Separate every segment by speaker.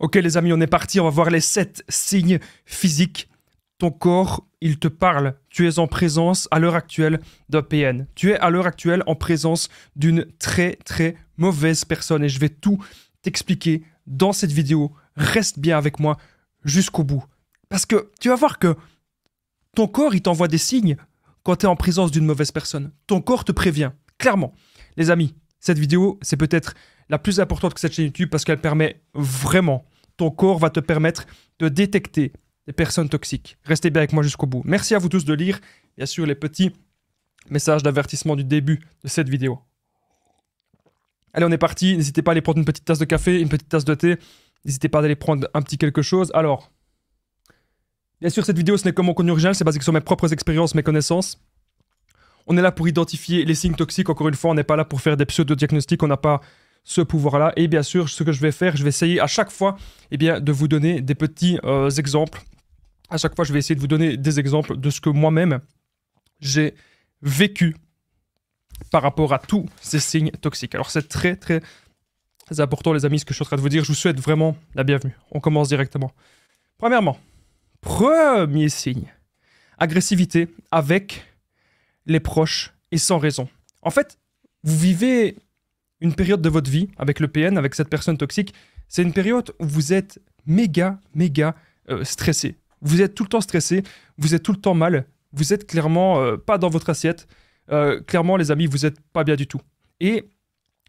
Speaker 1: Ok les amis, on est parti, on va voir les sept signes physiques. Ton corps, il te parle. Tu es en présence à l'heure actuelle d'un PN. Tu es à l'heure actuelle en présence d'une très très mauvaise personne et je vais tout t'expliquer dans cette vidéo. Reste bien avec moi jusqu'au bout. Parce que tu vas voir que ton corps, il t'envoie des signes quand tu es en présence d'une mauvaise personne. Ton corps te prévient, clairement. Les amis, cette vidéo, c'est peut-être la plus importante que cette chaîne YouTube parce qu'elle permet vraiment, ton corps va te permettre de détecter les personnes toxiques. Restez bien avec moi jusqu'au bout. Merci à vous tous de lire, bien sûr, les petits messages d'avertissement du début de cette vidéo. Allez, on est parti. N'hésitez pas à aller prendre une petite tasse de café, une petite tasse de thé. N'hésitez pas à aller prendre un petit quelque chose. Alors, bien sûr, cette vidéo, ce n'est que mon contenu original, c'est basé sur mes propres expériences, mes connaissances. On est là pour identifier les signes toxiques, encore une fois, on n'est pas là pour faire des pseudo-diagnostics, on n'a pas ce pouvoir-là. Et bien sûr, ce que je vais faire, je vais essayer à chaque fois et eh bien, de vous donner des petits euh, exemples. À chaque fois, je vais essayer de vous donner des exemples de ce que moi-même j'ai vécu par rapport à tous ces signes toxiques. Alors c'est très très important les amis ce que je suis en train de vous dire. Je vous souhaite vraiment la bienvenue. On commence directement. Premièrement, premier signe, agressivité avec les proches et sans raison. En fait, vous vivez une période de votre vie avec le PN, avec cette personne toxique, c'est une période où vous êtes méga, méga euh, stressé. Vous êtes tout le temps stressé, vous êtes tout le temps mal, vous êtes clairement euh, pas dans votre assiette. Euh, clairement, les amis, vous n'êtes pas bien du tout. Et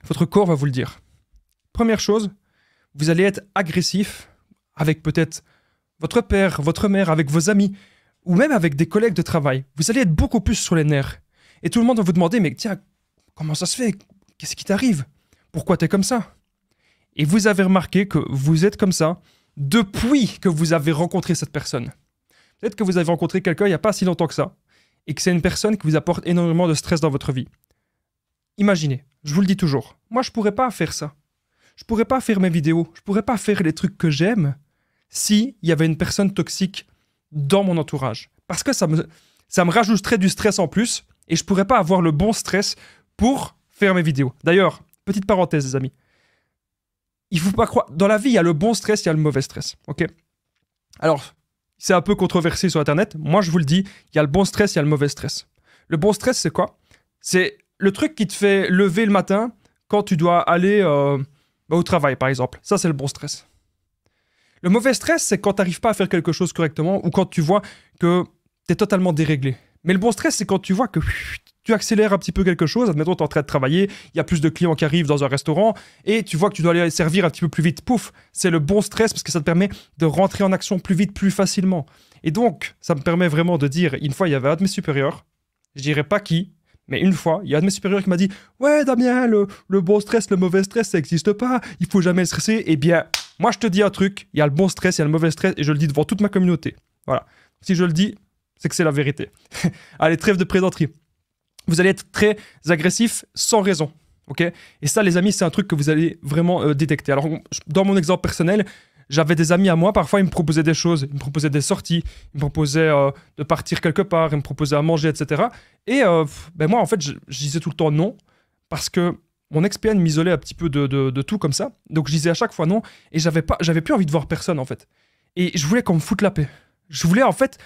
Speaker 1: votre corps va vous le dire. Première chose, vous allez être agressif avec peut-être votre père, votre mère, avec vos amis, ou même avec des collègues de travail. Vous allez être beaucoup plus sur les nerfs. Et tout le monde va vous demander, mais tiens, comment ça se fait Qu'est-ce qui t'arrive Pourquoi tu es comme ça Et vous avez remarqué que vous êtes comme ça depuis que vous avez rencontré cette personne. Peut-être que vous avez rencontré quelqu'un il n'y a pas si longtemps que ça, et que c'est une personne qui vous apporte énormément de stress dans votre vie. Imaginez, je vous le dis toujours, moi je pourrais pas faire ça. Je pourrais pas faire mes vidéos, je pourrais pas faire les trucs que j'aime s'il y avait une personne toxique dans mon entourage. Parce que ça me, ça me rajouterait du stress en plus, et je pourrais pas avoir le bon stress pour mes vidéos. D'ailleurs, petite parenthèse, les amis. Il faut pas croire. Dans la vie, il y a le bon stress, il y a le mauvais stress. Ok Alors, c'est un peu controversé sur Internet. Moi, je vous le dis, il y a le bon stress, il y a le mauvais stress. Le bon stress, c'est quoi C'est le truc qui te fait lever le matin quand tu dois aller euh, bah, au travail, par exemple. Ça, c'est le bon stress. Le mauvais stress, c'est quand tu arrives pas à faire quelque chose correctement ou quand tu vois que tu es totalement déréglé. Mais le bon stress, c'est quand tu vois que tu accélères un petit peu quelque chose, admettons, tu es en train de travailler, il y a plus de clients qui arrivent dans un restaurant et tu vois que tu dois aller servir un petit peu plus vite. Pouf, c'est le bon stress parce que ça te permet de rentrer en action plus vite, plus facilement. Et donc, ça me permet vraiment de dire, une fois, il y avait un de mes supérieurs, je dirais pas qui, mais une fois, il y a un de mes supérieurs qui m'a dit Ouais, Damien, le, bon stress, le mauvais stress, ça n'existe pas, il faut jamais stresser. Eh bien, moi, je te dis un truc il y a le bon stress, il y a le mauvais stress, et je le dis devant toute ma communauté. Voilà. Si je le dis, c'est que c'est la vérité. Allez, trêve de plaisanterie vous allez être très agressif sans raison. ok et ça, les amis, c'est un truc que vous allez vraiment euh, détecter. Alors, dans mon exemple personnel, j'avais des amis à moi, parfois ils me proposaient des choses, ils me proposaient des sorties, ils me proposaient euh, de partir quelque part, ils me proposaient à manger, etc. Et euh, ben moi, en fait, je, disais tout le temps non, parce que mon ex m'isolait un petit peu de, tout comme ça. Donc je disais à chaque fois non, et j'avais pas, j'avais plus envie de voir personne, en fait. Et je voulais qu'on me foute la paix. Je voulais, en fait,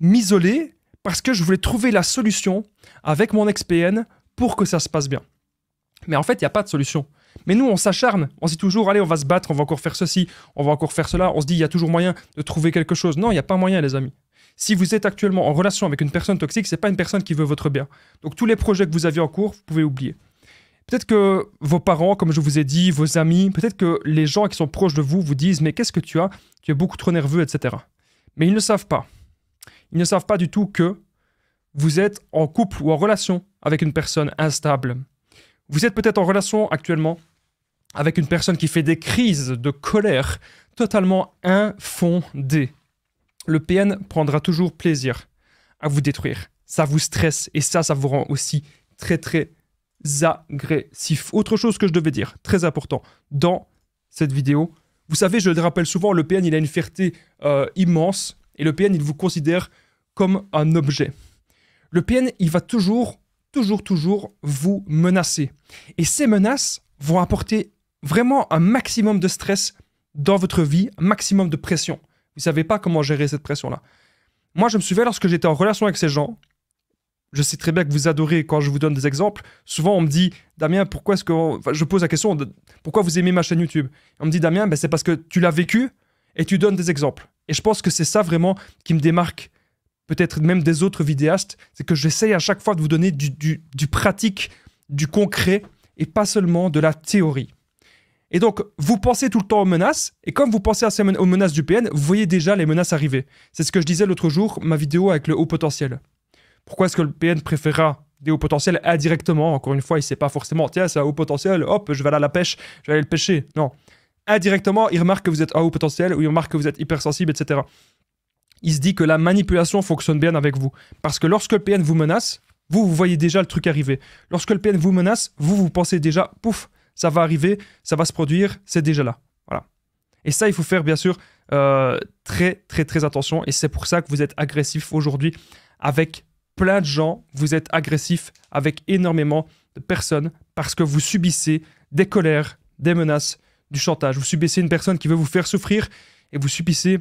Speaker 1: m'isoler parce que je voulais trouver la solution avec mon XPN pour que ça se passe bien. Mais en fait, il n'y a pas de solution. Mais nous, on s'acharne. On se dit toujours, allez, on va se battre, on va encore faire ceci, on va encore faire cela. On se dit, il y a toujours moyen de trouver quelque chose. Non, il n'y a pas moyen, les amis. Si vous êtes actuellement en relation avec une personne toxique, c'est pas une personne qui veut votre bien. Donc tous les projets que vous avez en cours, vous pouvez oublier. Peut-être que vos parents, comme je vous ai dit, vos amis, peut-être que les gens qui sont proches de vous vous disent, mais qu'est-ce que tu as Tu es beaucoup trop nerveux, etc. Mais ils ne savent pas ils ne savent pas du tout que vous êtes en couple ou en relation avec une personne instable. Vous êtes peut-être en relation actuellement avec une personne qui fait des crises de colère totalement infondées. Le PN prendra toujours plaisir à vous détruire. Ça vous stresse et ça, ça vous rend aussi très très agressif. Autre chose que je devais dire, très important, dans cette vidéo, vous savez, je le rappelle souvent, le PN, il a une fierté euh, immense et le PN, il vous considère comme un objet. Le PN, il va toujours, toujours, toujours vous menacer. Et ces menaces vont apporter vraiment un maximum de stress dans votre vie, un maximum de pression. Vous ne savez pas comment gérer cette pression-là. Moi, je me souviens lorsque j'étais en relation avec ces gens, je sais très bien que vous adorez quand je vous donne des exemples. Souvent, on me dit, Damien, pourquoi est-ce que. je pose la question, pourquoi vous aimez ma chaîne YouTube On me dit, Damien, ben, c'est parce que tu l'as vécu et tu donnes des exemples. Et je pense que c'est ça vraiment qui me démarque peut-être même des autres vidéastes, c'est que j'essaye à chaque fois de vous donner du, pratique, du concret, et pas seulement de la théorie. Et donc, vous pensez tout le temps aux menaces, et comme vous pensez à ces aux menaces du PN, vous voyez déjà les menaces arriver. C'est ce que je disais l'autre jour, ma vidéo avec le haut potentiel. Pourquoi est-ce que le PN préférera des hauts potentiels indirectement Encore une fois, il ne sait pas forcément, tiens, c'est un haut potentiel, hop, je vais aller à la pêche, je vais aller le pêcher. Non, indirectement, il remarque que vous êtes à haut potentiel ou il remarque que vous êtes hypersensible, etc. Il se dit que la manipulation fonctionne bien avec vous. Parce que lorsque le PN vous menace, vous, vous voyez déjà le truc arriver. Lorsque le PN vous menace, vous, vous pensez déjà, pouf, ça va arriver, ça va se produire, c'est déjà là. Voilà. Et ça, il faut faire, bien sûr, euh, très, très, très attention. Et c'est pour ça que vous êtes agressif aujourd'hui avec plein de gens. Vous êtes agressif avec énormément de personnes parce que vous subissez des colères, des menaces, du chantage, vous subissez une personne qui veut vous faire souffrir et vous subissez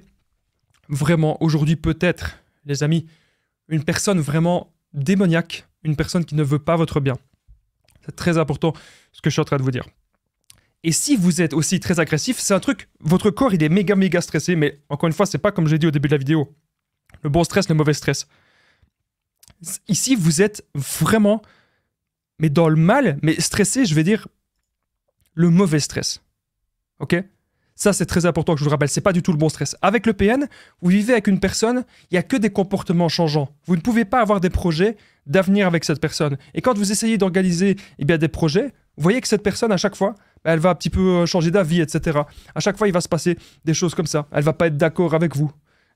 Speaker 1: vraiment aujourd'hui peut-être, les amis, une personne vraiment démoniaque, une personne qui ne veut pas votre bien. C'est très important ce que je suis en train de vous dire. Et si vous êtes aussi très agressif, c'est un truc, votre corps il est méga méga stressé, mais encore une fois, c'est pas comme j'ai dit au début de la vidéo. Le bon stress, le mauvais stress. Ici, vous êtes vraiment, mais dans le mal, mais stressé, je vais dire, le mauvais stress. Ok ça, c'est très important que je vous le rappelle. C'est pas du tout le bon stress. Avec le PN, vous vivez avec une personne, il n'y a que des comportements changeants. Vous ne pouvez pas avoir des projets d'avenir avec cette personne. Et quand vous essayez d'organiser eh des projets, vous voyez que cette personne, à chaque fois, bah, elle va un petit peu euh, changer d'avis, etc. À chaque fois, il va se passer des choses comme ça. Elle va pas être d'accord avec vous.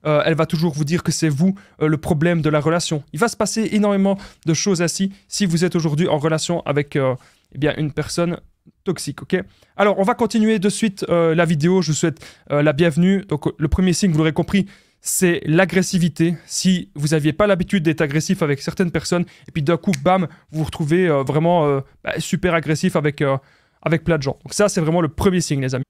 Speaker 1: Euh, elle va toujours vous dire que c'est vous euh, le problème de la relation. Il va se passer énormément de choses ainsi si vous êtes aujourd'hui en relation avec eh bien, une personne toxique, ok Alors, on va continuer de suite euh, la vidéo. Je vous souhaite euh, la bienvenue. Donc, le premier signe, vous l'aurez compris, c'est l'agressivité. Si vous n'aviez pas l'habitude d'être agressif avec certaines personnes, et puis d'un coup, bam, vous vous retrouvez euh, vraiment bah, super agressif avec, avec plein de gens. Donc ça, c'est vraiment le premier signe, les amis.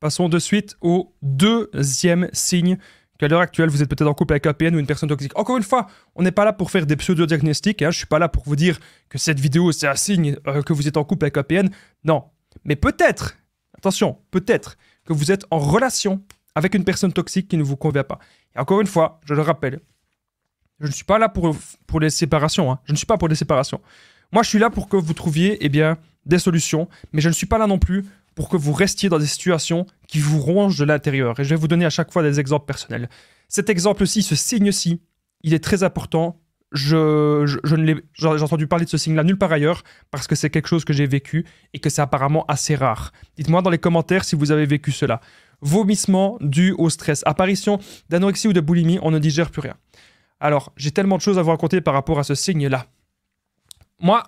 Speaker 1: Passons de suite au deuxième signe qu'à l'heure actuelle, vous êtes peut-être en couple avec un PN ou une personne toxique. Encore une fois, on n'est pas là pour faire des pseudo-diagnostics. Hein. Je ne suis pas là pour vous dire que cette vidéo, c'est un signe euh, que vous êtes en couple avec un PN. Non. Mais peut-être, attention, peut-être que vous êtes en relation avec une personne toxique qui ne vous convient pas. Et encore une fois, je le rappelle, je ne suis pas là pour, pour les séparations. Hein. Je ne suis pas pour les séparations. Moi, je suis là pour que vous trouviez eh bien, des solutions, mais je ne suis pas là non plus pour que vous restiez dans des situations qui vous rongent de l'intérieur. Et je vais vous donner à chaque fois des exemples personnels. Cet exemple-ci, ce signe-ci, il est très important. Je, je, ne l'ai, j'ai entendu parler de ce signe-là nulle part ailleurs parce que c'est quelque chose que j'ai vécu et que c'est apparemment assez rare. Dites-moi dans les commentaires si vous avez vécu cela. Vomissement dû au stress, apparition d'anorexie ou de boulimie, on ne digère plus rien. Alors, j'ai tellement de choses à vous raconter par rapport à ce signe-là. Moi,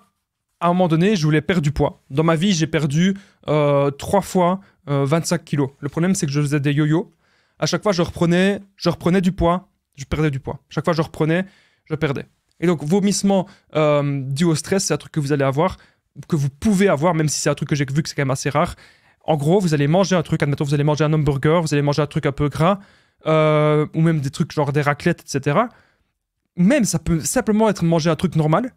Speaker 1: à un moment donné, je voulais perdre du poids. Dans ma vie, j'ai perdu euh, fois 25 euh, kilos. Le problème, c'est que je faisais des yo-yo. À chaque fois, je reprenais, je reprenais du poids, je perdais du poids. À chaque fois, je reprenais, je perdais. Et donc, vomissement euh, dû au stress, c'est un truc que vous allez avoir, que vous pouvez avoir, même si c'est un truc que j'ai vu que c'est quand même assez rare. En gros, vous allez manger un truc, admettons, vous allez manger un hamburger, vous allez manger un truc un peu gras, euh, ou même des trucs genre des raclettes, etc. Même ça peut simplement être manger un truc normal.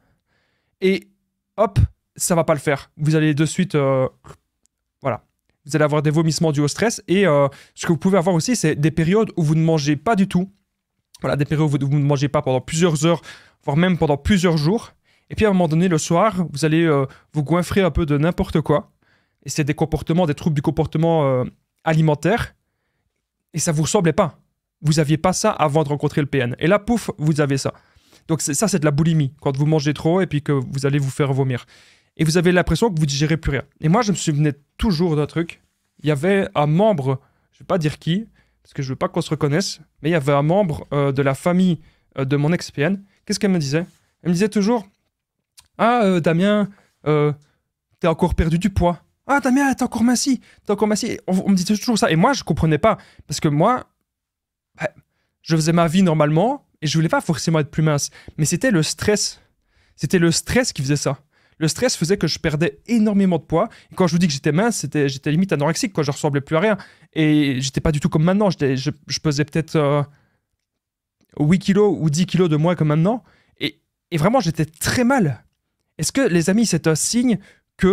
Speaker 1: Et hop, ça va pas le faire. Vous allez de suite, euh, voilà, vous allez avoir des vomissements du au stress. Et euh, ce que vous pouvez avoir aussi, c'est des périodes où vous ne mangez pas du tout. Voilà, des périodes où vous, ne mangez pas pendant plusieurs heures, voire même pendant plusieurs jours. Et puis à un moment donné, le soir, vous allez euh, vous goinfrer un peu de n'importe quoi. Et c'est des comportements, des troubles du comportement alimentaire. Et ça vous ressemblait pas. Vous aviez pas ça avant de rencontrer le PN. Et là, pouf, vous avez ça. Donc ça, c'est de la boulimie, quand vous mangez trop et puis que vous allez vous faire vomir. Et vous avez l'impression que vous digérez plus rien. Et moi, je me souvenais toujours d'un truc. Il y avait un membre, je ne vais pas dire qui, parce que je ne veux pas qu'on se reconnaisse, mais il y avait un membre euh, de la famille euh, de mon ex-PN. Qu'est-ce qu'elle me disait Elle me disait toujours Ah, euh, Damien, t'es encore perdu du poids. Ah, Damien, t'es encore minci. T'es encore minci. On, me disait toujours ça. Et moi, je ne comprenais pas. Parce que moi, je faisais ma vie normalement, et je voulais pas forcément être plus mince, mais c'était le stress. C'était le stress qui faisait ça. Le stress faisait que je perdais énormément de poids. Et quand je vous dis que j'étais mince, c'était, j'étais limite anorexique, quand je ressemblais plus à rien. Et j'étais pas du tout comme maintenant. je, pesais peut-être 8 euh, kilos ou 10 kilos de moins que maintenant. Et, vraiment, j'étais très mal. Est-ce que, les amis, c'est un signe que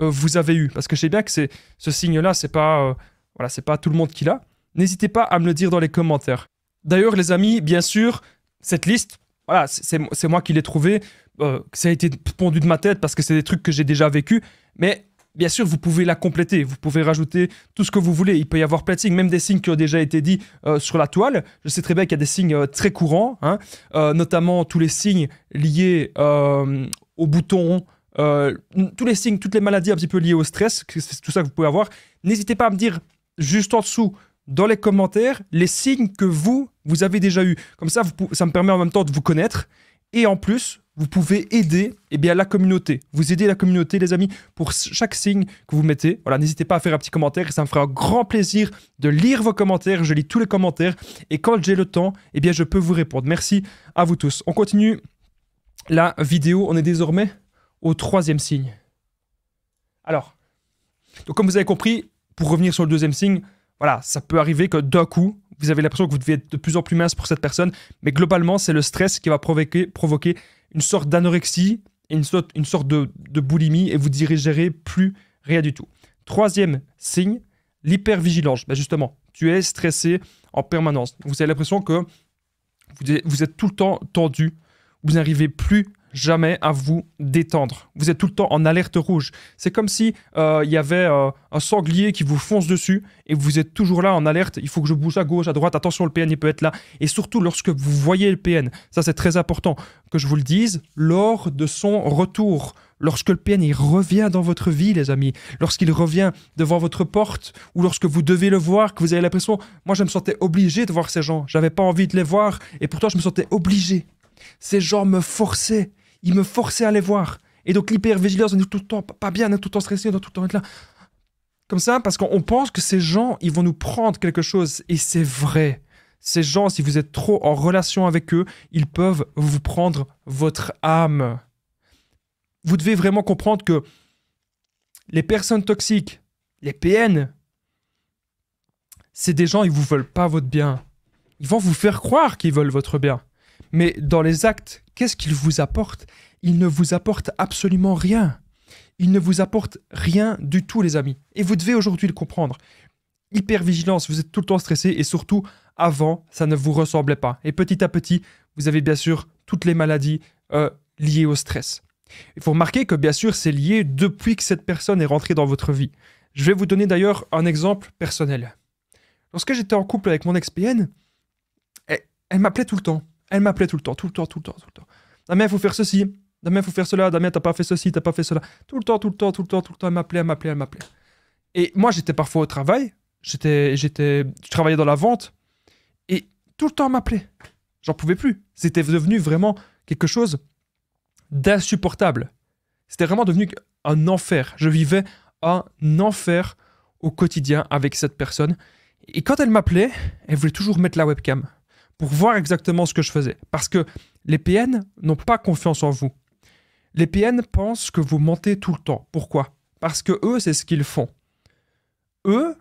Speaker 1: euh, vous avez eu Parce que je sais bien que c'est, ce signe-là, c'est pas, euh, voilà, c'est pas tout le monde qui l'a. N'hésitez pas à me le dire dans les commentaires. D'ailleurs, les amis, bien sûr, cette liste, voilà, c'est moi qui l'ai trouvée. Euh, ça a été pondu de ma tête parce que c'est des trucs que j'ai déjà vécu. Mais bien sûr, vous pouvez la compléter, vous pouvez rajouter tout ce que vous voulez. Il peut y avoir plein de signes, même des signes qui ont déjà été dits euh, sur la toile. Je sais très bien qu'il y a des signes euh, très courants, hein. notamment tous les signes liés au bouton, tous les signes, toutes les maladies un petit peu liées au stress, c'est tout ça que vous pouvez avoir. N'hésitez pas à me dire juste en dessous dans les commentaires les signes que vous, vous avez déjà eu. Comme ça, ça me permet en même temps de vous connaître. Et en plus, vous pouvez aider eh bien, la communauté. Vous aidez la communauté, les amis, pour chaque signe que vous mettez. Voilà, n'hésitez pas à faire un petit commentaire. Ça me fera un grand plaisir de lire vos commentaires. Je lis tous les commentaires. Et quand j'ai le temps, eh bien, je peux vous répondre. Merci à vous tous. On continue la vidéo. On est désormais au troisième signe. Alors, donc comme vous avez compris, pour revenir sur le deuxième signe, voilà, ça peut arriver que d'un coup, vous avez l'impression que vous devez être de plus en plus mince pour cette personne, mais globalement, c'est le stress qui va provoquer, une sorte d'anorexie et une sorte, une sorte de, boulimie et vous dirigerez plus rien du tout. Troisième signe, l'hypervigilance. Ben justement, tu es stressé en permanence. Vous avez l'impression que vous êtes tout le temps tendu, vous n'arrivez plus jamais à vous détendre. Vous êtes tout le temps en alerte rouge. C'est comme si euh, il y avait euh, un sanglier qui vous fonce dessus et vous êtes toujours là en alerte. Il faut que je bouge à gauche, à droite. Attention, le PN il peut être là. Et surtout lorsque vous voyez le PN, ça c'est très important que je vous le dise lors de son retour. Lorsque le PN il revient dans votre vie, les amis, lorsqu'il revient devant votre porte ou lorsque vous devez le voir, que vous avez l'impression, moi je me sentais obligé de voir ces gens. J'avais pas envie de les voir et pourtant je me sentais obligé. Ces gens me forçaient il me forçait à les voir. Et donc l'hypervigilance, on est tout le temps pas bien, on est tout le temps stressé, on est tout le temps là. Comme ça, parce qu'on pense que ces gens, ils vont nous prendre quelque chose. Et c'est vrai. Ces gens, si vous êtes trop en relation avec eux, ils peuvent vous prendre votre âme. Vous devez vraiment comprendre que les personnes toxiques, les PN, c'est des gens, ils vous veulent pas votre bien. Ils vont vous faire croire qu'ils veulent votre bien. Mais dans les actes qu'est-ce qu'il vous apporte Il ne vous apporte absolument rien. Il ne vous apporte rien du tout, les amis. Et vous devez aujourd'hui le comprendre. Hypervigilance, vous êtes tout le temps stressé et surtout, avant, ça ne vous ressemblait pas. Et petit à petit, vous avez bien sûr toutes les maladies euh, liées au stress. Il faut remarquer que bien sûr, c'est lié depuis que cette personne est rentrée dans votre vie. Je vais vous donner d'ailleurs un exemple personnel. Lorsque j'étais en couple avec mon ex-PN, eh, elle m'appelait tout le temps. Elle m'appelait tout le temps, tout le temps, tout le temps, tout le temps. Damien, il faut faire ceci. Damien, il faut faire cela. Damien, t'as pas fait ceci, t'as pas fait cela. Tout le temps, tout le temps, tout le temps, tout le temps. Elle m'appelait, elle m'appelait, elle m'appelait. Et moi, j'étais parfois au travail. J'étais, j'étais, je travaillais dans la vente. Et tout le temps, elle m'appelait. J'en pouvais plus. C'était devenu vraiment quelque chose d'insupportable. C'était vraiment devenu un enfer. Je vivais un enfer au quotidien avec cette personne. Et quand elle m'appelait, elle voulait toujours mettre la webcam pour voir exactement ce que je faisais. Parce que les PN n'ont pas confiance en vous. Les PN pensent que vous mentez tout le temps. Pourquoi Parce que eux, c'est ce qu'ils font. Eux,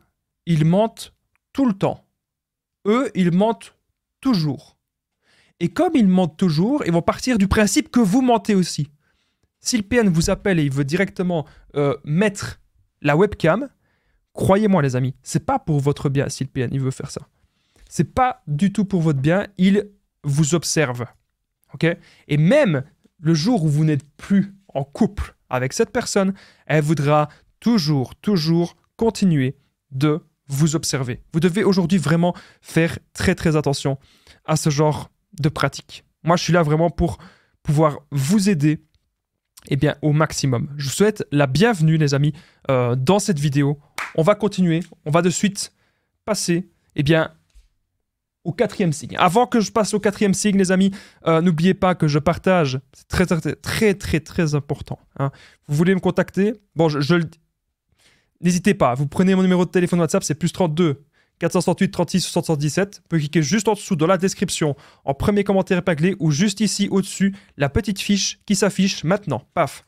Speaker 1: ils mentent tout le temps. Eux, ils mentent toujours. Et comme ils mentent toujours, ils vont partir du principe que vous mentez aussi. Si le PN vous appelle et il veut directement euh, mettre la webcam, croyez-moi les amis, c'est pas pour votre bien si le PN veut faire ça c'est pas du tout pour votre bien, il vous observe. ok Et même le jour où vous n'êtes plus en couple avec cette personne, elle voudra toujours, toujours continuer de vous observer. Vous devez aujourd'hui vraiment faire très très attention à ce genre de pratique. Moi, je suis là vraiment pour pouvoir vous aider et eh bien, au maximum. Je vous souhaite la bienvenue, les amis, euh, dans cette vidéo. On va continuer, on va de suite passer et eh bien, au quatrième signe. Avant que je passe au quatrième signe, les amis, euh, n'oubliez pas que je partage. C'est très, très, très, très, important. Hein. Vous voulez me contacter Bon, je, le N'hésitez pas, vous prenez mon numéro de téléphone WhatsApp, c'est plus 32 468 36 77. Vous pouvez cliquer juste en dessous dans la description, en premier commentaire épinglé ou juste ici au-dessus, la petite fiche qui s'affiche maintenant. Paf.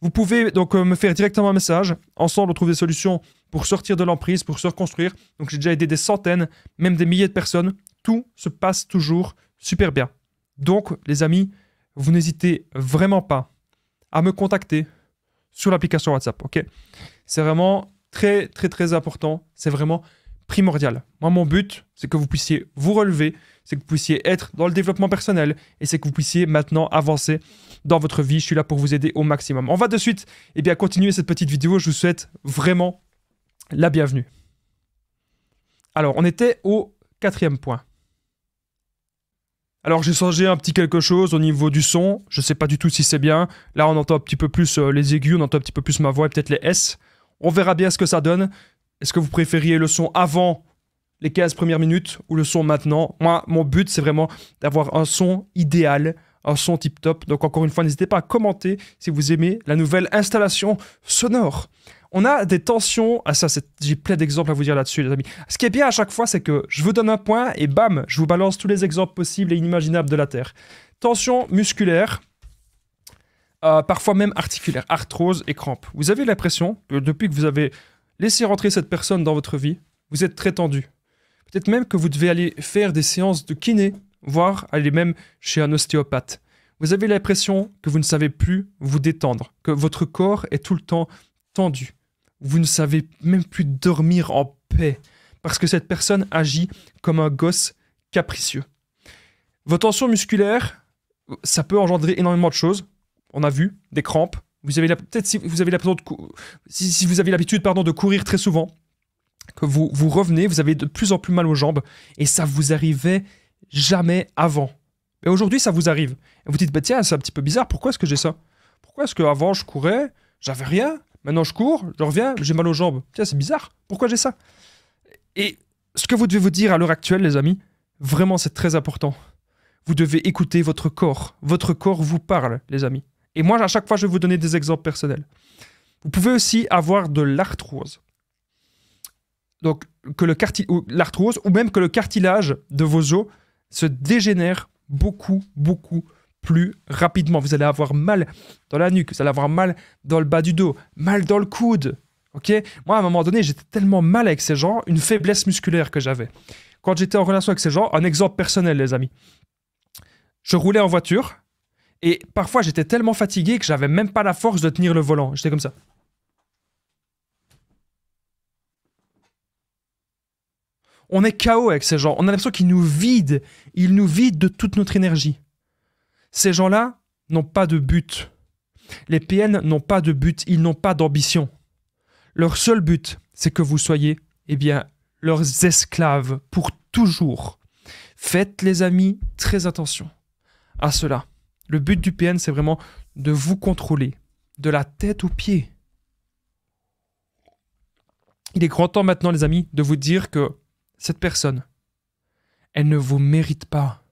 Speaker 1: Vous pouvez donc euh, me faire directement un message. Ensemble, on trouve des solutions pour sortir de l'emprise, pour se reconstruire. Donc j'ai déjà aidé des centaines, même des milliers de personnes tout se passe toujours super bien. Donc, les amis, vous n'hésitez vraiment pas à me contacter sur l'application WhatsApp. Ok, c'est vraiment très très très important. C'est vraiment primordial. Moi, mon but, c'est que vous puissiez vous relever, c'est que vous puissiez être dans le développement personnel et c'est que vous puissiez maintenant avancer dans votre vie. Je suis là pour vous aider au maximum. On va de suite eh bien continuer cette petite vidéo. Je vous souhaite vraiment la bienvenue. Alors, on était au quatrième point. Alors j'ai changé un petit quelque chose au niveau du son, je sais pas du tout si c'est bien. Là on entend un petit peu plus euh, les aigus, on entend un petit peu plus ma voix et peut-être les S. On verra bien ce que ça donne. Est-ce que vous préfériez le son avant les 15 premières minutes ou le son maintenant Moi, mon but c'est vraiment d'avoir un son idéal son tip top. Donc encore une fois, n'hésitez pas à commenter si vous aimez la nouvelle installation sonore. On a des tensions, ah ça j'ai plein d'exemples à vous dire là-dessus les amis. Ce qui est bien à chaque fois, c'est que je vous donne un point et bam, je vous balance tous les exemples possibles et inimaginables de la Terre. Tension musculaire, euh, parfois même articulaire, arthrose et crampes. Vous avez l'impression que euh, depuis que vous avez laissé rentrer cette personne dans votre vie, vous êtes très tendu. Peut-être même que vous devez aller faire des séances de kiné voire aller même chez un ostéopathe. Vous avez l'impression que vous ne savez plus vous détendre, que votre corps est tout le temps tendu. Vous ne savez même plus dormir en paix, parce que cette personne agit comme un gosse capricieux. Vos tensions musculaires, ça peut engendrer énormément de choses. On a vu des crampes. Vous avez peut-être si vous avez l'habitude si vous avez l'habitude pardon de courir très souvent, que vous vous revenez, vous avez de plus en plus mal aux jambes et ça vous arrivait jamais avant. Et aujourd'hui, ça vous arrive. Et vous dites, bah, tiens, c'est un petit peu bizarre, pourquoi est-ce que j'ai ça Pourquoi est-ce qu'avant, je courais, j'avais rien, maintenant je cours, je reviens, j'ai mal aux jambes. Tiens, c'est bizarre, pourquoi j'ai ça Et ce que vous devez vous dire à l'heure actuelle, les amis, vraiment, c'est très important. Vous devez écouter votre corps. Votre corps vous parle, les amis. Et moi, à chaque fois, je vais vous donner des exemples personnels. Vous pouvez aussi avoir de l'arthrose. Donc, que le l'arthrose, ou même que le cartilage de vos os se dégénère beaucoup, beaucoup plus rapidement. Vous allez avoir mal dans la nuque, vous allez avoir mal dans le bas du dos, mal dans le coude. Ok Moi, à un moment donné, j'étais tellement mal avec ces gens, une faiblesse musculaire que j'avais. Quand j'étais en relation avec ces gens, un exemple personnel, les amis. Je roulais en voiture et parfois j'étais tellement fatigué que j'avais même pas la force de tenir le volant. J'étais comme ça. On est chaos avec ces gens. On a l'impression qu'ils nous vident. Ils nous vident de toute notre énergie. Ces gens-là n'ont pas de but. Les PN n'ont pas de but. Ils n'ont pas d'ambition. Leur seul but, c'est que vous soyez, eh bien, leurs esclaves pour toujours. Faites, les amis, très attention à cela. Le but du PN, c'est vraiment de vous contrôler, de la tête aux pieds. Il est grand temps maintenant, les amis, de vous dire que cette personne, elle ne vous mérite pas.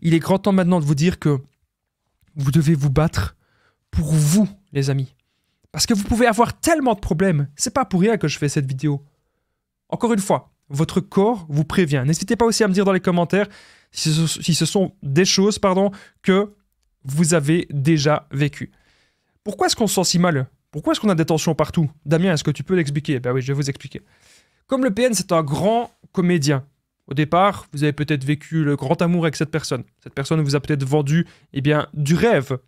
Speaker 1: Il est grand temps maintenant de vous dire que vous devez vous battre pour vous, les amis. Parce que vous pouvez avoir tellement de problèmes. C'est pas pour rien que je fais cette vidéo. Encore une fois, votre corps vous prévient. N'hésitez pas aussi à me dire dans les commentaires si ce, sont des choses pardon, que vous avez déjà vécues. Pourquoi est-ce qu'on se sent si mal Pourquoi est-ce qu'on a des tensions partout Damien, est-ce que tu peux l'expliquer Ben oui, je vais vous expliquer. Comme le PN, c'est un grand comédien. Au départ, vous avez peut-être vécu le grand amour avec cette personne. Cette personne vous a peut-être vendu eh bien, du rêve.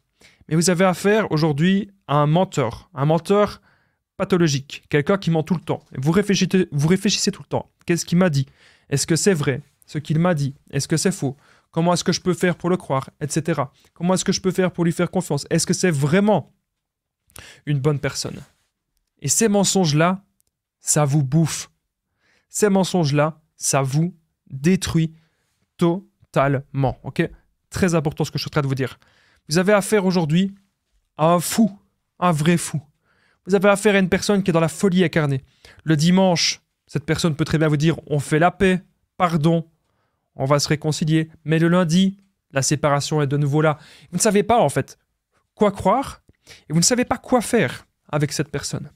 Speaker 1: Mais vous avez affaire aujourd'hui à un menteur, un menteur pathologique, quelqu'un qui ment tout le temps. Vous réfléchissez, vous réfléchissez tout le temps. Qu'est-ce qu'il m'a dit Est-ce que c'est vrai ce qu'il m'a dit Est-ce que c'est faux Comment est-ce que je peux faire pour le croire Etc. Comment est-ce que je peux faire pour lui faire confiance Est-ce que c'est vraiment une bonne personne Et ces mensonges-là, ça vous bouffe ces mensonges-là, ça vous détruit totalement. Ok Très important ce que je suis en train de vous dire. Vous avez affaire aujourd'hui à un fou, un vrai fou. Vous avez affaire à une personne qui est dans la folie incarnée. Le dimanche, cette personne peut très bien vous dire on fait la paix, pardon, on va se réconcilier. Mais le lundi, la séparation est de nouveau là. Vous ne savez pas en fait quoi croire et vous ne savez pas quoi faire avec cette personne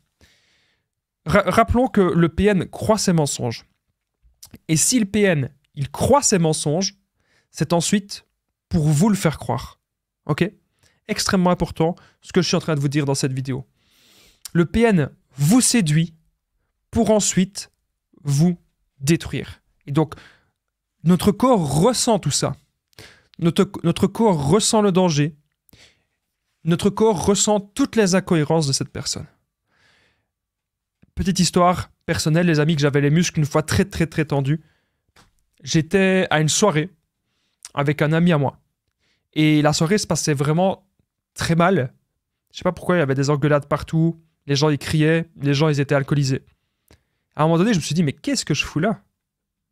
Speaker 1: rappelons que le PN croit ses mensonges. Et si le PN, il croit ses mensonges, c'est ensuite pour vous le faire croire. Ok Extrêmement important ce que je suis en train de vous dire dans cette vidéo. Le PN vous séduit pour ensuite vous détruire. Et donc, notre corps ressent tout ça. notre corps ressent le danger. Notre corps ressent toutes les incohérences de cette personne. Petite histoire personnelle, les amis, que j'avais les muscles une fois très très très tendus. J'étais à une soirée avec un ami à moi. Et la soirée se passait vraiment très mal. Je sais pas pourquoi, il y avait des engueulades partout. Les gens, ils criaient. Les gens, ils étaient alcoolisés. À un moment donné, je me suis dit, mais qu'est-ce que je fous là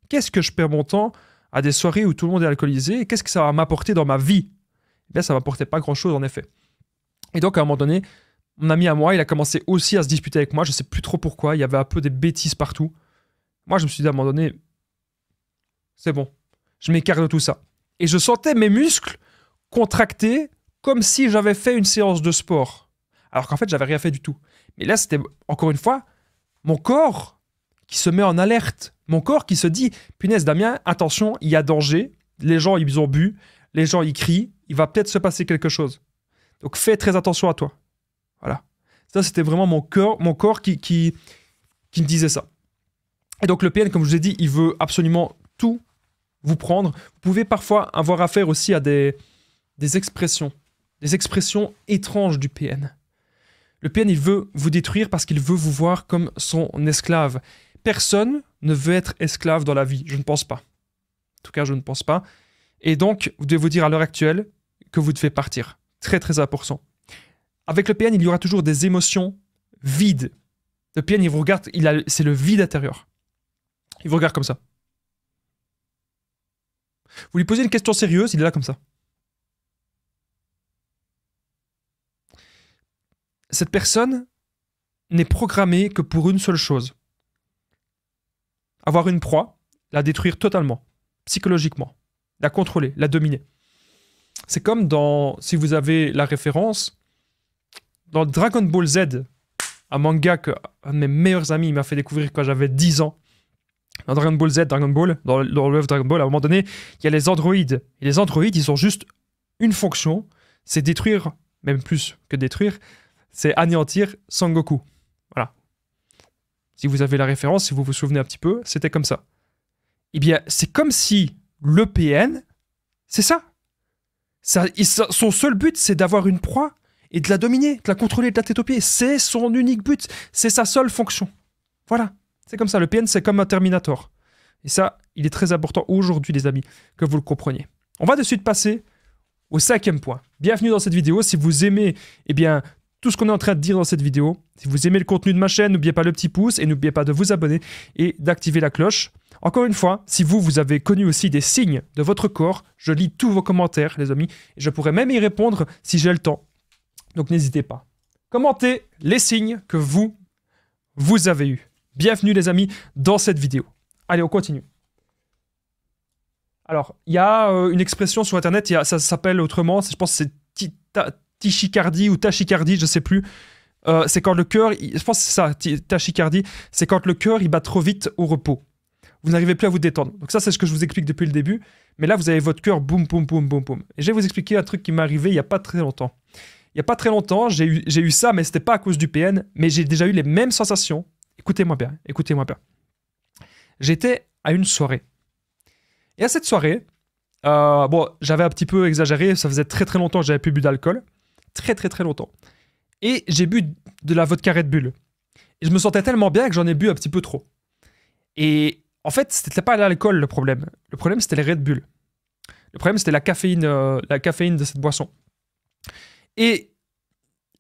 Speaker 1: Qu'est-ce que je perds mon temps à des soirées où tout le monde est alcoolisé Qu'est-ce que ça va m'apporter dans ma vie Eh bien, ça m'apportait pas grand-chose, en effet. Et donc, à un moment donné, mon ami à moi, il a commencé aussi à se disputer avec moi. Je sais plus trop pourquoi. Il y avait un peu des bêtises partout. Moi, je me suis dit à un moment donné, c'est bon. Je m'écarte de tout ça. Et je sentais mes muscles contractés comme si j'avais fait une séance de sport. Alors qu'en fait, j'avais rien fait du tout. Mais là, c'était encore une fois mon corps qui se met en alerte. Mon corps qui se dit punaise, Damien, attention, il y a danger. Les gens, ils ont bu. Les gens, ils crient. Il va peut-être se passer quelque chose. Donc fais très attention à toi. Voilà. Ça, c'était vraiment mon corps, mon corps qui, qui, qui me disait ça. Et donc le PN, comme je vous ai dit, il veut absolument tout vous prendre. Vous pouvez parfois avoir affaire aussi à des, des expressions, des expressions étranges du PN. Le PN, il veut vous détruire parce qu'il veut vous voir comme son esclave. Personne ne veut être esclave dans la vie, je ne pense pas. En tout cas, je ne pense pas. Et donc, vous devez vous dire à l'heure actuelle que vous devez partir. Très, très important. Avec le PN, il y aura toujours des émotions vides. Le PN, il vous regarde, c'est le vide intérieur. Il vous regarde comme ça. Vous lui posez une question sérieuse, il est là comme ça. Cette personne n'est programmée que pour une seule chose. Avoir une proie, la détruire totalement, psychologiquement, la contrôler, la dominer. C'est comme dans, si vous avez la référence, dans Dragon Ball Z, un manga que un de mes meilleurs amis m'a fait découvrir quand j'avais 10 ans. Dans Dragon Ball Z, Dragon Ball, dans, le Dragon Ball, à un moment donné, il y a les androïdes. Et les androïdes, ils ont juste une fonction, c'est détruire, même plus que détruire, c'est anéantir Sangoku. Voilà. Si vous avez la référence, si vous vous souvenez un petit peu, c'était comme ça. Eh bien, c'est comme si l'EPN, c'est ça. ça son seul but, c'est d'avoir une proie et de la dominer, de la contrôler, de la tête pieds. C'est son unique but, c'est sa seule fonction. Voilà, c'est comme ça, le PN c'est comme un Terminator. Et ça, il est très important aujourd'hui les amis, que vous le compreniez. On va de suite passer au cinquième point. Bienvenue dans cette vidéo, si vous aimez eh bien, tout ce qu'on est en train de dire dans cette vidéo, si vous aimez le contenu de ma chaîne, n'oubliez pas le petit pouce et n'oubliez pas de vous abonner et d'activer la cloche. Encore une fois, si vous, vous avez connu aussi des signes de votre corps, je lis tous vos commentaires, les amis, et je pourrais même y répondre si j'ai le temps. Donc n'hésitez pas. Commentez les signes que vous, vous avez eus. Bienvenue les amis dans cette vidéo. Allez, on continue. Alors, il y a euh, une expression sur Internet, ça, s'appelle autrement, je pense que c'est tachycardie ou tachycardie, je ne sais plus. Euh, c'est quand le cœur, je pense que c'est ça, tachycardie, c'est quand le cœur il bat trop vite au repos. Vous n'arrivez plus à vous détendre. Donc ça, c'est ce que je vous explique depuis le début. Mais là, vous avez votre cœur boum, boum, boum, boum, boum. Et je vais vous expliquer un truc qui m'est arrivé il n'y a pas très longtemps il n'y a pas très longtemps, j'ai eu, ça, mais ce n'était pas à cause du PN, mais j'ai déjà eu les mêmes sensations. Écoutez-moi bien, écoutez-moi bien. J'étais à une soirée. Et à cette soirée, euh, bon, j'avais un petit peu exagéré, ça faisait très très longtemps que j'avais plus bu d'alcool. Très très très longtemps. Et j'ai bu de la vodka Red Bull. Et je me sentais tellement bien que j'en ai bu un petit peu trop. Et en fait, c'était pas l'alcool le problème. Le problème, c'était les Red Bull. Le problème, c'était la euh, la caféine de cette boisson. Et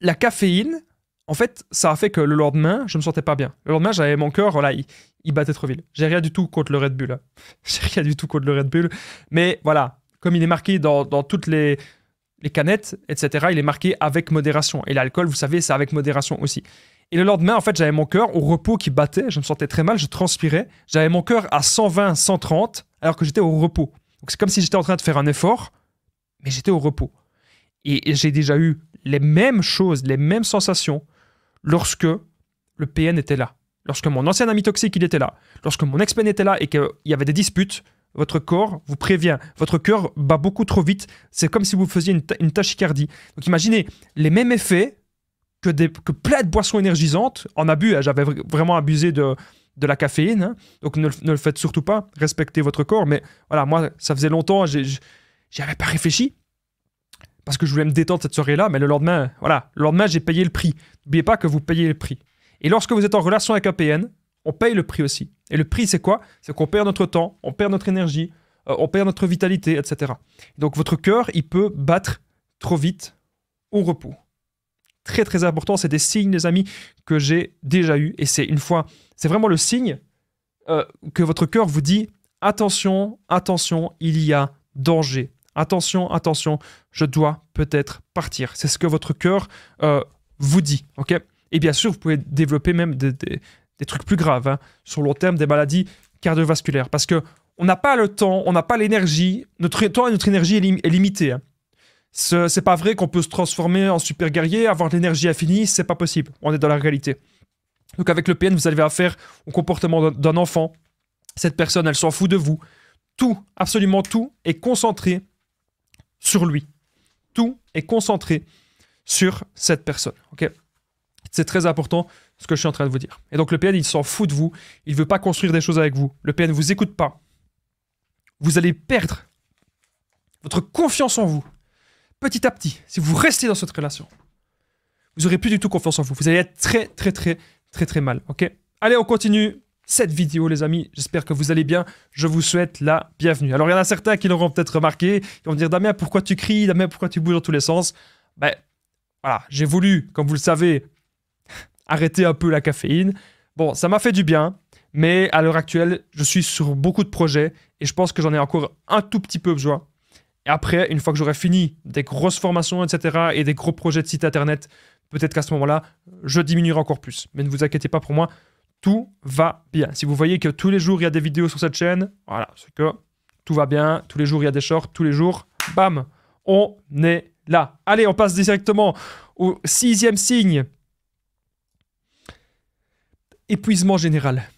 Speaker 1: la caféine, en fait, ça a fait que le lendemain, je me sentais pas bien. Le lendemain, j'avais mon cœur, voilà, il, battait trop vite. J'ai rien du tout contre le Red Bull. Hein. J'ai rien du tout contre le Red Bull. Mais voilà, comme il est marqué dans, toutes les, les canettes, etc., il est marqué avec modération. Et l'alcool, vous savez, c'est avec modération aussi. Et le lendemain, en fait, j'avais mon cœur au repos qui battait, je me sentais très mal, je transpirais. J'avais mon cœur à 120, 130, alors que j'étais au repos. Donc c'est comme si j'étais en train de faire un effort, mais j'étais au repos. Et j'ai déjà eu les mêmes choses, les mêmes sensations lorsque le PN était là. Lorsque mon ancien ami toxique, il était là. Lorsque mon ex-PN était là et qu'il y avait des disputes, votre corps vous prévient. Votre cœur bat beaucoup trop vite. C'est comme si vous faisiez une, tachycardie. Donc imaginez les mêmes effets que, des, plein de boissons énergisantes en abus. Hein. J'avais vraiment abusé de, la caféine. Hein. Donc ne, le faites surtout pas. Respectez votre corps. Mais voilà, moi, ça faisait longtemps, j'y avais pas réfléchi parce que je voulais me détendre cette soirée-là, mais le lendemain, voilà, le lendemain, j'ai payé le prix. N'oubliez pas que vous payez le prix. Et lorsque vous êtes en relation avec un PN, on paye le prix aussi. Et le prix, c'est quoi C'est qu'on perd notre temps, on perd notre énergie, euh, on perd notre vitalité, etc. Donc votre cœur, il peut battre trop vite au repos. Très très important, c'est des signes, les amis, que j'ai déjà eu. Et c'est une fois, c'est vraiment le signe euh, que votre cœur vous dit attention, attention, il y a danger attention, attention, je dois peut-être partir. C'est ce que votre cœur euh, vous dit. ok et bien sûr, vous pouvez développer même des, trucs plus graves, hein, sur sur long terme, des maladies cardiovasculaires. Parce que on n'a pas le temps, on n'a pas l'énergie, notre temps et notre énergie est, limitée. Hein. C'est pas vrai qu'on peut se transformer en super guerrier, avoir de l'énergie infinie, c'est pas possible. On est dans la réalité. Donc avec le PN, vous avez affaire au comportement d'un enfant. Cette personne, elle s'en fout de vous. Tout, absolument tout, est concentré sur lui. Tout est concentré sur cette personne. ok c'est très important ce que je suis en train de vous dire. Et donc le PN, il s'en fout de vous. Il ne veut pas construire des choses avec vous. Le PN ne vous écoute pas. Vous allez perdre votre confiance en vous. Petit à petit, si vous restez dans cette relation, vous aurez plus du tout confiance en vous. Vous allez être très, très, très, très, très mal. OK Allez, on continue cette vidéo, les amis. J'espère que vous allez bien. Je vous souhaite la bienvenue. Alors, il y en a certains qui l'auront peut-être remarqué. qui vont me dire Damien, pourquoi tu cries Damien, pourquoi tu bouges dans tous les sens Ben, voilà, j'ai voulu, comme vous le savez, arrêter un peu la caféine. Bon, ça m'a fait du bien, mais à l'heure actuelle, je suis sur beaucoup de projets et je pense que j'en ai encore un tout petit peu besoin. Et après, une fois que j'aurai fini des grosses formations, etc., et des gros projets de site internet, peut-être qu'à ce moment-là, je diminuerai encore plus. Mais ne vous inquiétez pas pour moi, tout va bien. Si vous voyez que tous les jours, il y a des vidéos sur cette chaîne, voilà, c'est que tout va bien. Tous les jours, il y a des shorts. Tous les jours, bam, on est là. Allez, on passe directement au sixième signe. Épuisement général.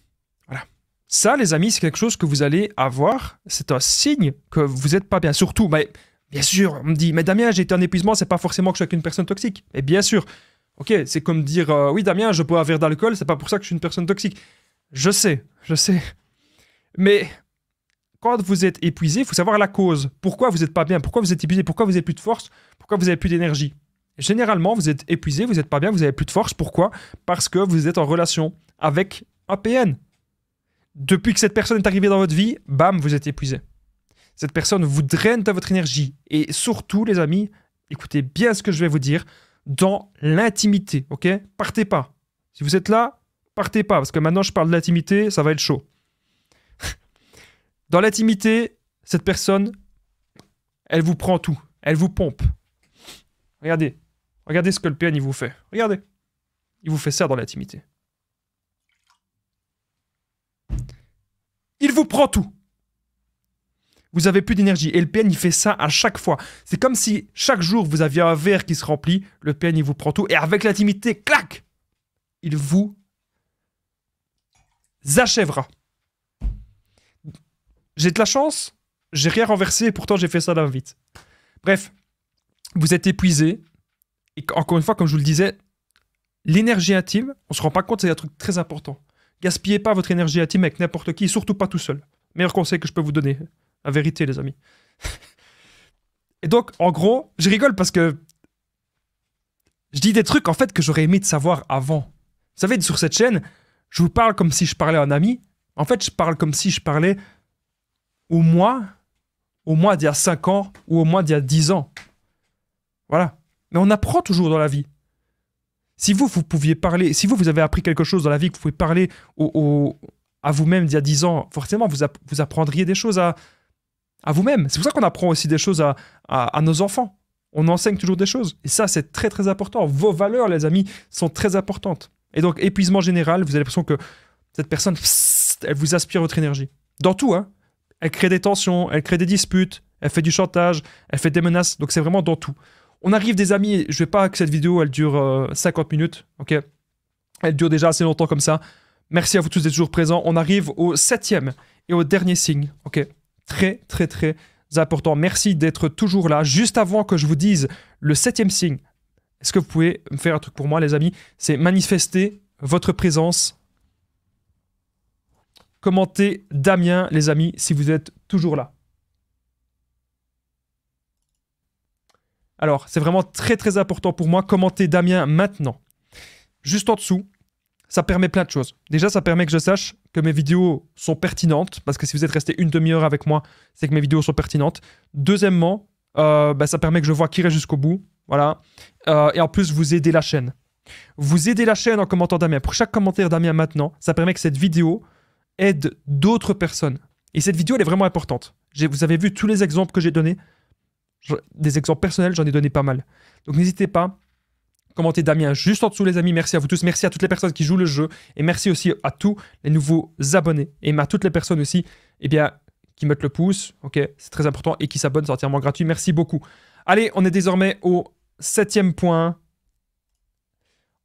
Speaker 1: Voilà. Ça, les amis, c'est quelque chose que vous allez avoir. C'est un signe que vous n'êtes pas bien. Surtout, mais bien sûr, on me dit, mais Damien, j'ai été en épuisement, c'est pas forcément que je suis avec une personne toxique. Et bien sûr, Ok, c'est comme dire euh, Oui, Damien, je peux avoir verre d'alcool, c'est pas pour ça que je suis une personne toxique. Je sais, je sais. Mais quand vous êtes épuisé, il faut savoir la cause. Pourquoi vous n'êtes pas bien Pourquoi vous êtes épuisé Pourquoi vous n'avez plus de force Pourquoi vous n'avez plus d'énergie Généralement, vous êtes épuisé, vous n'êtes pas bien, vous n'avez plus de force. Pourquoi Parce que vous êtes en relation avec un PN. Depuis que cette personne est arrivée dans votre vie, bam, vous êtes épuisé. Cette personne vous draine de votre énergie. Et surtout, les amis, écoutez bien ce que je vais vous dire dans l'intimité, ok Partez pas. Si vous êtes là, partez pas, parce que maintenant je parle de l'intimité, ça va être chaud. dans l'intimité, cette personne, elle vous prend tout, elle vous pompe. Regardez, regardez ce que le PN il vous fait. Regardez, il vous fait ça dans l'intimité. Il vous prend tout vous avez plus d'énergie. Et le PN, il fait ça à chaque fois. C'est comme si chaque jour, vous aviez un verre qui se remplit, le PN, il vous prend tout, et avec l'intimité, clac Il vous achèvera. J'ai de la chance, j'ai rien renversé, et pourtant j'ai fait ça d'un vite. Bref, vous êtes épuisé, et encore une fois, comme je vous le disais, l'énergie intime, on se rend pas compte, c'est un truc très important. Gaspillez pas votre énergie intime avec n'importe qui, surtout pas tout seul. Meilleur conseil que je peux vous donner. La vérité, les amis. Et donc, en gros, je rigole parce que je dis des trucs en fait que j'aurais aimé de savoir avant. Vous savez, sur cette chaîne, je vous parle comme si je parlais à un ami. En fait, je parle comme si je parlais au moins, au moins d'il y a 5 ans ou au moins d'il y a 10 ans. Voilà. Mais on apprend toujours dans la vie. Si vous, vous pouviez parler, si vous, vous avez appris quelque chose dans la vie, que vous pouvez parler au, à vous-même d'il y a 10 ans, forcément, vous, vous apprendriez des choses à, à vous-même. C'est pour ça qu'on apprend aussi des choses à, nos enfants. On enseigne toujours des choses. Et ça, c'est très, très important. Vos valeurs, les amis, sont très importantes. Et donc, épuisement général, vous avez l'impression que cette personne, elle vous aspire votre énergie. Dans tout, hein. Elle crée des tensions, elle crée des disputes, elle fait du chantage, elle fait des menaces. Donc, c'est vraiment dans tout. On arrive, des amis, je vais pas que cette vidéo, elle dure 50 euh, minutes, ok Elle dure déjà assez longtemps comme ça. Merci à vous tous d'être toujours présents. On arrive au septième et au dernier signe, ok très, très, très important. Merci d'être toujours là. Juste avant que je vous dise le septième signe, est-ce que vous pouvez me faire un truc pour moi, les amis C'est manifester votre présence. Commentez Damien, les amis, si vous êtes toujours là. Alors, c'est vraiment très très important pour moi. Commentez Damien maintenant. Juste en dessous, ça permet plein de choses. Déjà, ça permet que je sache que mes vidéos sont pertinentes, parce que si vous êtes resté une demi-heure avec moi, c'est que mes vidéos sont pertinentes. Deuxièmement, euh, bah, ça permet que je vois qui reste jusqu'au bout. Voilà. Euh, et en plus, vous aidez la chaîne. Vous aidez la chaîne en commentant Damien. Pour chaque commentaire Damien maintenant, ça permet que cette vidéo aide d'autres personnes. Et cette vidéo, elle est vraiment importante. Vous avez vu tous les exemples que j'ai donnés. Des exemples personnels, j'en ai donné pas mal. Donc n'hésitez pas Commentez Damien juste en dessous, les amis. Merci à vous tous. Merci à toutes les personnes qui jouent le jeu. Et merci aussi à tous les nouveaux abonnés. Et à toutes les personnes aussi eh bien, qui mettent le pouce. ok C'est très important. Et qui s'abonnent, c'est entièrement gratuit. Merci beaucoup. Allez, on est désormais au septième point.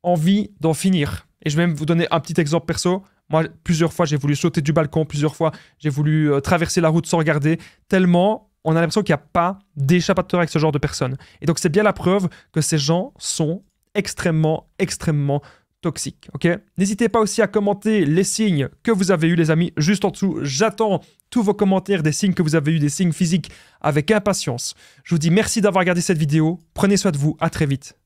Speaker 1: Envie d'en finir. Et je vais même vous donner un petit exemple perso. Moi, plusieurs fois, j'ai voulu sauter du balcon. Plusieurs fois, j'ai voulu euh, traverser la route sans regarder. Tellement on a l'impression qu'il n'y a pas d'échappatoire avec ce genre de personnes. Et donc c'est bien la preuve que ces gens sont extrêmement, extrêmement toxique. Ok N'hésitez pas aussi à commenter les signes que vous avez eus, les amis, juste en dessous. J'attends tous vos commentaires des signes que vous avez eus, des signes physiques, avec impatience. Je vous dis merci d'avoir regardé cette vidéo. Prenez soin de vous. À très vite.